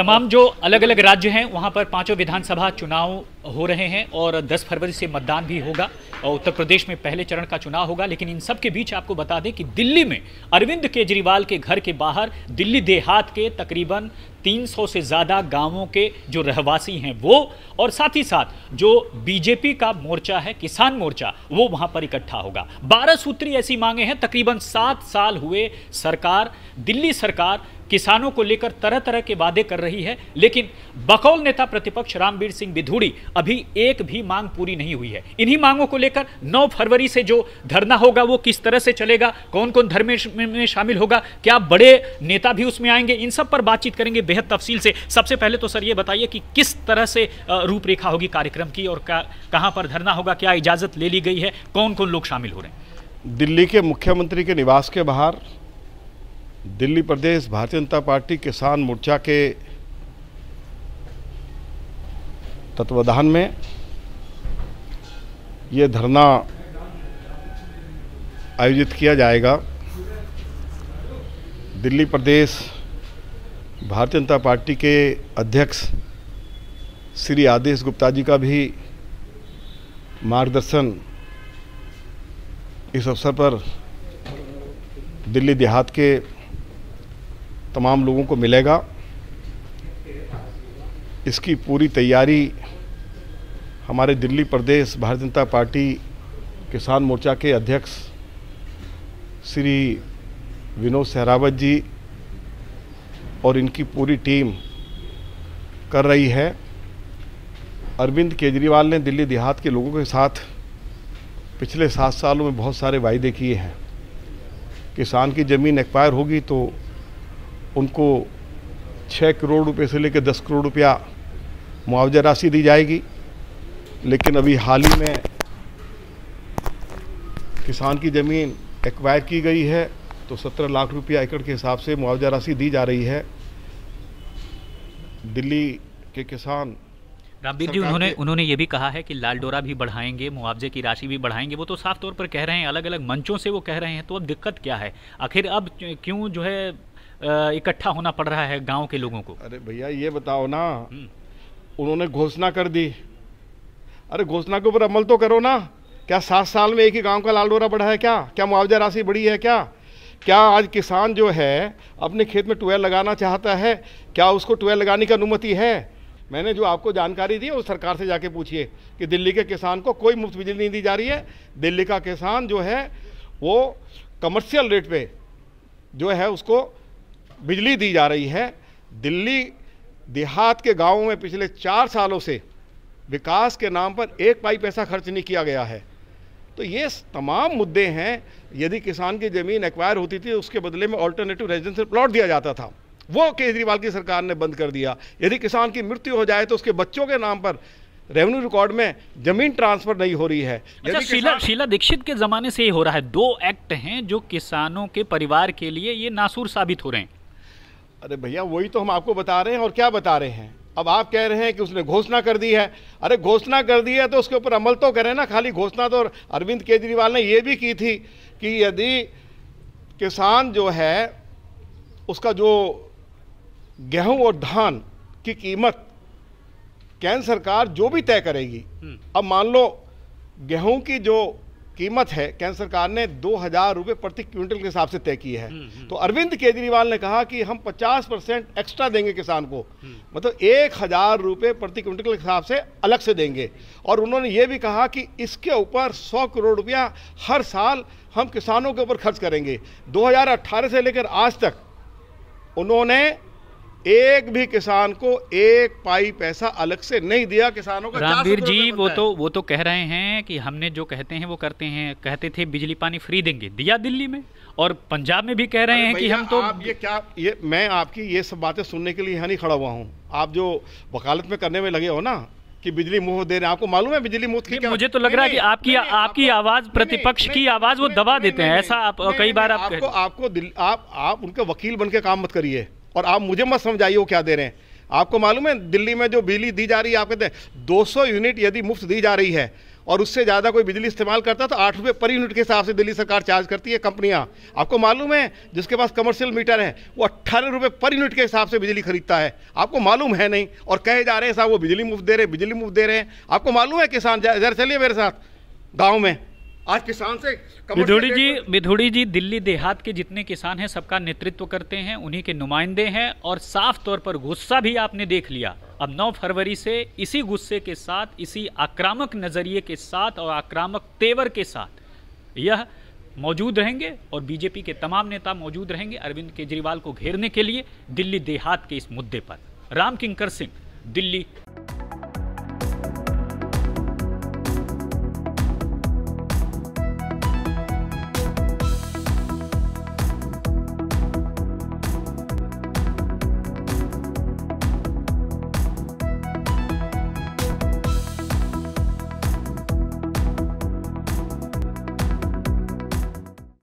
तमाम जो अलग अलग राज्य हैं वहाँ पर पांचों विधानसभा चुनाव हो रहे हैं और 10 फरवरी से मतदान भी होगा और उत्तर प्रदेश में पहले चरण का चुनाव होगा लेकिन इन सब के बीच आपको बता दें कि दिल्ली में अरविंद केजरीवाल के घर के बाहर दिल्ली देहात के तकरीबन 300 से ज़्यादा गांवों के जो रहवासी हैं वो और साथ ही साथ जो बीजेपी का मोर्चा है किसान मोर्चा वो वहां पर इकट्ठा होगा बारह सूत्री ऐसी मांगे हैं तकरीबन सात साल हुए सरकार दिल्ली सरकार किसानों को लेकर तरह तरह के वादे कर रही है लेकिन बकौल नेता प्रतिपक्ष रामवीर सिंह बिधूड़ी अभी एक भी मांग पूरी नहीं हुई है इन्हीं मांगों को लेकर 9 फरवरी से जो धरना होगा वो किस तरह से चलेगा कौन कौन धर्म में शामिल होगा क्या बड़े नेता भी उसमें आएंगे इन सब पर बातचीत करेंगे बेहद तफसील से सबसे पहले तो सर ये बताइए कि किस तरह से रूपरेखा होगी कार्यक्रम की और कहाँ पर धरना होगा क्या इजाजत ले ली गई है कौन कौन लोग शामिल हो रहे हैं दिल्ली के मुख्यमंत्री के निवास के बाहर दिल्ली प्रदेश भारतीय जनता पार्टी किसान मोर्चा के तत्वाधान में ये धरना आयोजित किया जाएगा दिल्ली प्रदेश भारतीय जनता पार्टी के अध्यक्ष श्री आदेश गुप्ता जी का भी मार्गदर्शन इस अवसर पर दिल्ली देहात के तमाम लोगों को मिलेगा इसकी पूरी तैयारी हमारे दिल्ली प्रदेश भारतीय जनता पार्टी किसान मोर्चा के अध्यक्ष श्री विनोद सहरावत जी और इनकी पूरी टीम कर रही है अरविंद केजरीवाल ने दिल्ली देहात के लोगों के साथ पिछले सात सालों में बहुत सारे वायदे किए हैं किसान की ज़मीन एक्वायर होगी तो उनको छः करोड़ रुपए से लेकर दस करोड़ रुपया मुआवजा राशि दी जाएगी लेकिन अभी हाल ही में किसान की ज़मीन एक्वायर की गई है तो सत्रह लाख रुपया एकड़ के हिसाब से मुआवजा राशि दी जा रही है दिल्ली के किसान रामवीर जी उन्होंने उन्होंने ये भी कहा है कि लाल डोरा भी बढ़ाएंगे मुआवजे की राशि भी बढ़ाएंगे वो तो साफ तौर पर कह रहे हैं अलग अलग मंचों से वो कह रहे हैं तो अब दिक्कत क्या है आखिर अब क्यों जो है इकट्ठा होना पड़ रहा है गांव के लोगों को अरे भैया ये बताओ ना हम्म। उन्होंने घोषणा कर दी अरे घोषणा के ऊपर अमल तो करो ना क्या सात साल में एक ही गांव का लाल डोरा बढ़ा है क्या क्या मुआवजा राशि बढ़ी है क्या क्या आज किसान जो है अपने खेत में ट्वेल लगाना चाहता है क्या उसको ट्वेल लगाने की अनुमति है मैंने जो आपको जानकारी दी है वो सरकार से जाके पूछिए कि दिल्ली के किसान को कोई मुफ्त बिजली नहीं दी जा रही है दिल्ली का किसान जो है वो कमर्शियल रेट पे जो है उसको बिजली दी जा रही है दिल्ली देहात के गांवों में पिछले चार सालों से विकास के नाम पर एक पाई पैसा खर्च नहीं किया गया है तो ये तमाम मुद्दे हैं यदि किसान की ज़मीन एक्वायर होती थी उसके बदले में ऑल्टरनेटिव रेजिडेंशियल प्लॉट दिया जाता था वो केजरीवाल की सरकार ने बंद कर दिया यदि किसान की मृत्यु हो जाए तो उसके बच्चों के नाम पर रेवेन्यू रिकॉर्ड में जमीन ट्रांसफर नहीं हो रही है अच्छा शीला शीला दीक्षित के जमाने से ही हो रहा है दो एक्ट हैं जो किसानों के परिवार के लिए ये नासूर साबित हो रहे हैं अरे भैया वही तो हम आपको बता रहे हैं और क्या बता रहे हैं अब आप कह रहे हैं कि उसने घोषणा कर दी है अरे घोषणा कर दी है तो उसके ऊपर अमल तो करें ना खाली घोषणा तो अरविंद केजरीवाल ने यह भी की थी कि यदि किसान जो है उसका जो गेहूं और धान की कीमत केंद्र सरकार जो भी तय करेगी हम्म। अब मान लो गेहूं की जो कीमत है केंद्र सरकार ने दो हजार रुपए प्रति क्विंटल के हिसाब से तय की है हम्म, हम्म। तो अरविंद केजरीवाल ने कहा कि हम 50 परसेंट एक्स्ट्रा देंगे किसान को हम्म। मतलब एक हजार रुपए प्रति क्विंटल के हिसाब से अलग से देंगे और उन्होंने ये भी कहा कि इसके ऊपर सौ करोड़ रुपया हर साल हम किसानों के ऊपर खर्च करेंगे 2018 से लेकर आज तक उन्होंने एक भी किसान को एक पाई पैसा अलग से नहीं दिया किसानों का रामवीर जी वो तो वो तो कह रहे हैं कि हमने जो कहते हैं वो करते हैं कहते थे बिजली पानी फ्री देंगे दिया दिल्ली में और पंजाब में भी कह रहे हैं कि हम तो आप ये क्या ये मैं आपकी ये सब बातें सुनने के लिए यहाँ नहीं खड़ा हुआ हूँ आप जो वकालत में करने में लगे हो ना कि बिजली मुफ्त दे रहे हैं आपको मालूम है बिजली मुफ्त की मुझे तो लग रहा है कि आपकी आपकी आवाज प्रतिपक्ष की आवाज वो दबा देते हैं ऐसा आप कई बार आपको आपको आप आप उनके वकील बन के काम मत करिए और आप मुझे मत समझाइए वो क्या दे रहे हैं आपको मालूम है दिल्ली में जो बिजली दी जा रही है आप कहते हैं दो यूनिट यदि मुफ्त दी जा रही है और उससे ज़्यादा कोई बिजली इस्तेमाल करता है तो आठ रुपये पर यूनिट के हिसाब से दिल्ली सरकार चार्ज करती है कंपनियाँ आपको मालूम है जिसके पास कमर्शियल मीटर है वो अट्ठारह रुपये पर यूनिट के हिसाब से बिजली खरीदता है आपको मालूम है नहीं और कहे जा रहे हैं साहब वो बिजली मुफ्त दे रहे बिजली मुफ्त दे रहे हैं आपको मालूम है किसान जरा चलिए मेरे साथ गाँव में आज किसान से मिधुड़ी जी मिधुड़ी जी दिल्ली देहात के जितने किसान हैं सबका नेतृत्व करते हैं उन्हीं के नुमाइंदे हैं और साफ तौर पर गुस्सा भी आपने देख लिया अब 9 फरवरी से इसी गुस्से के साथ इसी आक्रामक नज़रिए के साथ और आक्रामक तेवर के साथ यह मौजूद रहेंगे और बीजेपी के तमाम नेता मौजूद रहेंगे अरविंद केजरीवाल को घेरने के लिए दिल्ली देहात के इस मुद्दे पर राम किंकर सिंह दिल्ली